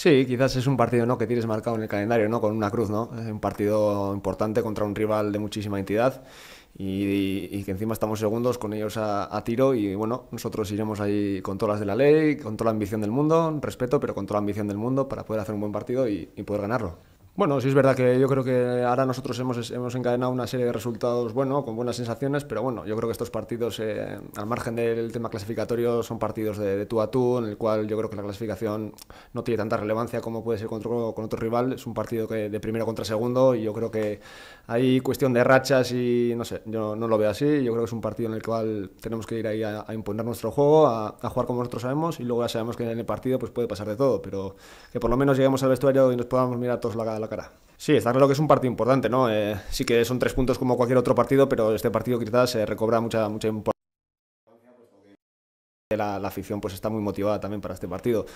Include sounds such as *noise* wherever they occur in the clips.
Sí, quizás es un partido ¿no? que tienes marcado en el calendario, ¿no? Con una cruz, ¿no? Es un partido importante contra un rival de muchísima entidad. Y, que encima estamos segundos con ellos a, tiro y bueno, nosotros iremos ahí con todas las de la ley, con toda la ambición del mundo, respeto, pero con toda la ambición del mundo para poder hacer un buen partido y poder ganarlo. Bueno, sí es verdad que yo creo que ahora nosotros hemos, hemos encadenado una serie de resultados bueno, con buenas sensaciones, pero bueno, yo creo que estos partidos, eh, al margen del tema clasificatorio, son partidos de, tú a tú, en el cual yo creo que la clasificación no tiene tanta relevancia como puede ser con otro, con otro rival. Es un partido que de primero contra segundo y yo creo que hay cuestión de rachas y no sé, yo no lo veo así. Yo creo que es un partido en el cual tenemos que ir ahí a, imponer nuestro juego, a, jugar como nosotros sabemos y luego ya sabemos que en el partido pues puede pasar de todo, pero que por lo menos lleguemos al vestuario y nos podamos mirar todos la, la cara. Sí, está claro que es un partido importante, ¿no? Eh, sí que son tres puntos como cualquier otro partido, pero este partido quizás se eh, recobra mucha, mucha importancia. La, la afición pues está muy motivada también para este partido.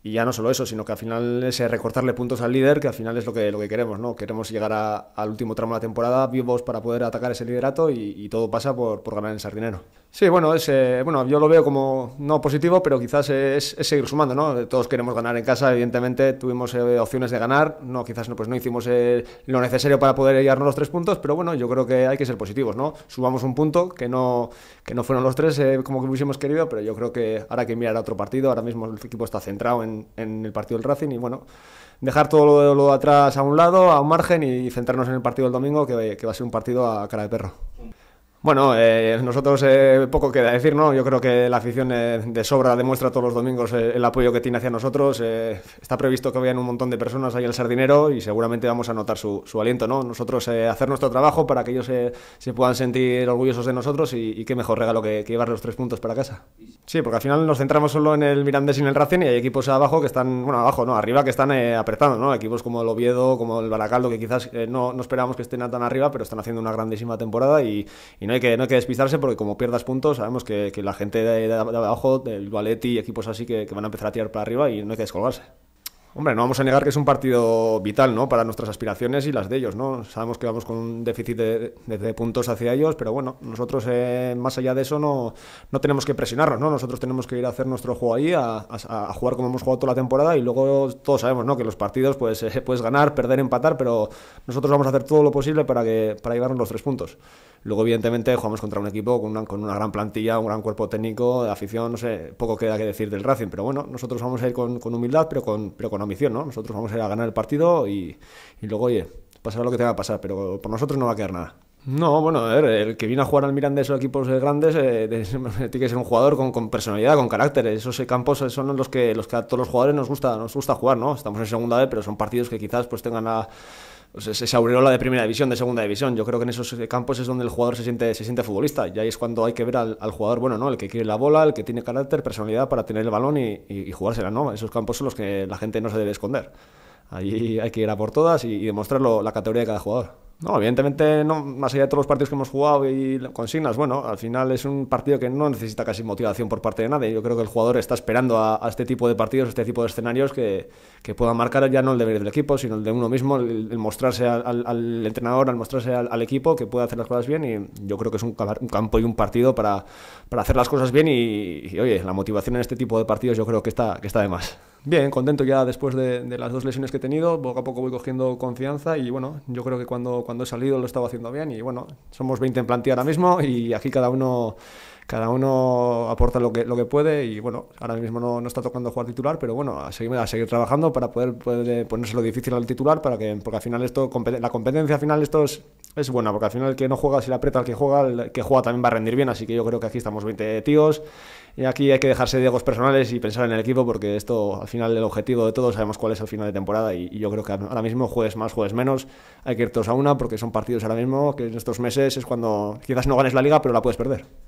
Y ya no solo eso, sino que al final es eh, recortarle puntos al líder, que al final es lo que, lo que queremos, ¿no? Queremos llegar al último tramo de la temporada vivos para poder atacar ese liderato y, todo pasa por, por ganar en Sardinero. Sí, bueno, eh, bueno, yo lo veo como no positivo, pero quizás es, seguir sumando, ¿no? Todos queremos ganar en casa, evidentemente tuvimos eh, opciones de ganar, no, quizás no, pues no hicimos eh, lo necesario para poder llevarnos los tres puntos, pero bueno, yo creo que hay que ser positivos, ¿no? Subamos un punto, que no, que no fueron los tres como que hubiésemos querido, pero yo creo que ahora hay que mirar a otro partido, ahora mismo el equipo está centrado en, el partido del Racing y bueno, dejar todo lo, atrás a un lado, a un margen y centrarnos en el partido del domingo, que va a ser un partido a cara de perro. Bueno, eh, nosotros eh, poco queda decir, ¿no? Yo creo que la afición eh, de sobra demuestra todos los domingos el apoyo que tiene hacia nosotros. está previsto que vayan un montón de personas ahí al sardinero y seguramente vamos a notar su, aliento, ¿no? Nosotros hacer nuestro trabajo para que ellos se puedan sentir orgullosos de nosotros y, qué mejor regalo que, llevar los tres puntos para casa. Sí, porque al final nos centramos solo en el Mirandés y en el Racing y hay equipos abajo que están, bueno, abajo, no, arriba que están apretando, ¿no? Equipos como el Oviedo, como el Baracaldo, que quizás no, no esperábamos que estén tan arriba, pero están haciendo una grandísima temporada y no hay que, no hay que despistarse porque como pierdas puntos, sabemos que, que la gente de, abajo, del Valetti y equipos así que, que van a empezar a tirar para arriba y no hay que descolgarse. Hombre, no vamos a negar que es un partido vital, ¿no? Para nuestras aspiraciones y las de ellos, ¿no? Sabemos que vamos con un déficit de, puntos hacia ellos, pero bueno, nosotros eh, más allá de eso no, no tenemos que presionarnos, ¿no? Nosotros tenemos que ir a hacer nuestro juego ahí, a, jugar como hemos jugado toda la temporada y luego todos sabemos, ¿no? Que los partidos pues eh, puedes ganar, perder, empatar, pero nosotros vamos a hacer todo lo posible para, que, para llevarnos los tres puntos. Luego, evidentemente, jugamos contra un equipo con una, con una gran plantilla, un gran cuerpo técnico, de afición, no sé, poco queda que decir del Racing. Pero bueno, nosotros vamos a ir con, humildad, pero con, pero con ambición, ¿no? Nosotros vamos a ir a ganar el partido y, luego, oye, pasará lo que tenga que pasar, pero por nosotros no va a quedar nada. No, bueno, a ver, el que viene a jugar al Mirandés esos equipos grandes eh, *laughs* tiene que ser un jugador con, personalidad, con carácter. Esos eh, campos eh, son los que, los que a todos los jugadores nos gusta, nos gusta jugar, ¿no? Estamos en segunda vez, pero son partidos que quizás pues tengan a se sea, esa de primera división, de segunda división. Yo creo que en esos eh, campos es donde el jugador se siente, se siente futbolista. Y ahí es cuando hay que ver al, jugador, bueno, ¿no? El que quiere la bola, el que tiene carácter, personalidad para tener el balón y, jugársela, ¿no? Esos campos son los que la gente no se debe esconder. Allí hay que ir a por todas y, y demostrar la categoría de cada jugador. No, evidentemente, no, más allá de todos los partidos que hemos jugado y consignas, bueno, al final es un partido que no necesita casi motivación por parte de nadie. Yo creo que el jugador está esperando a, este tipo de partidos, a este tipo de escenarios que, que puedan marcar ya no el deber del equipo, sino el de uno mismo, el, mostrarse al, entrenador, al mostrarse al, equipo, que puede hacer las cosas bien. Y yo creo que es un, campo y un partido para, para hacer las cosas bien. Y, y, oye, la motivación en este tipo de partidos yo creo que está, que está de más. Bien, contento ya después de, las dos lesiones que he tenido, poco a poco voy cogiendo confianza y bueno, yo creo que cuando, cuando he salido lo estaba haciendo bien y bueno, somos 20 en plantilla ahora mismo y aquí cada uno, cada uno aporta lo que, lo que puede y bueno, ahora mismo no, no está tocando jugar titular, pero bueno, a seguir, a seguir trabajando para poder, ponerse ponérselo difícil al titular para que, porque al final esto, la competencia al final esto es es buena, porque al final el que no juega, si le aprieta al que juega, el que juega también va a rendir bien, así que yo creo que aquí estamos 20 tíos y aquí hay que dejarse de egos personales y pensar en el equipo, porque esto al final el objetivo de todos, sabemos cuál es el final de temporada y, y yo creo que ahora mismo juegues más, juegues menos, hay que ir todos a una, porque son partidos ahora mismo que en estos meses es cuando quizás no ganes la liga, pero la puedes perder.